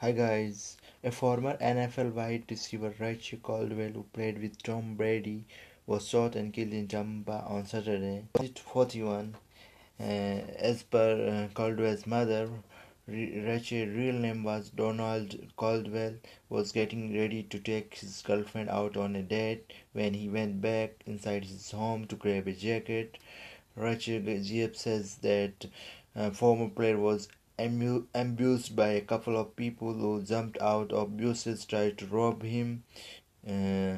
Hi guys, a former NFL wide receiver Reggie Caldwell who played with Tom Brady was shot and killed in Tampa on Saturday. 41, uh, as per uh, Caldwell's mother, Re- Rachel's real name was Donald Caldwell, was getting ready to take his girlfriend out on a date when he went back inside his home to grab a jacket. Rachel GF says that uh, former player was ambushed by a couple of people who jumped out of buses tried to rob him. Uh,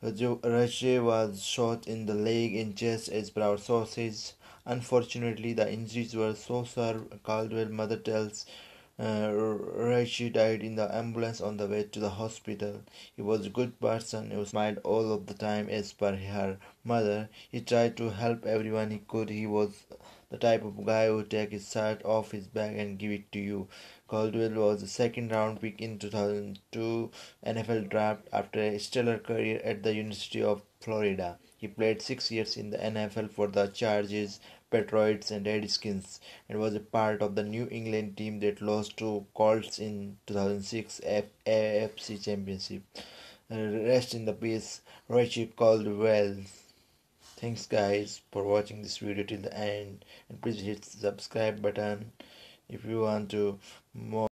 was shot in the leg and chest as per sources. Unfortunately, the injuries were so severe. Caldwell mother tells uh, died in the ambulance on the way to the hospital. He was a good person. He smiled all of the time as per her mother. He tried to help everyone he could. He was the type of guy who take his shirt off his back and give it to you. Caldwell was a second round pick in 2002 NFL draft after a stellar career at the University of Florida. He played six years in the NFL for the Chargers, Patriots, and Redskins, and was a part of the New England team that lost to Colts in 2006 AFC Championship. Rest in the peace, Richie Caldwell. Thanks guys for watching this video till the end and please hit the subscribe button if you want to more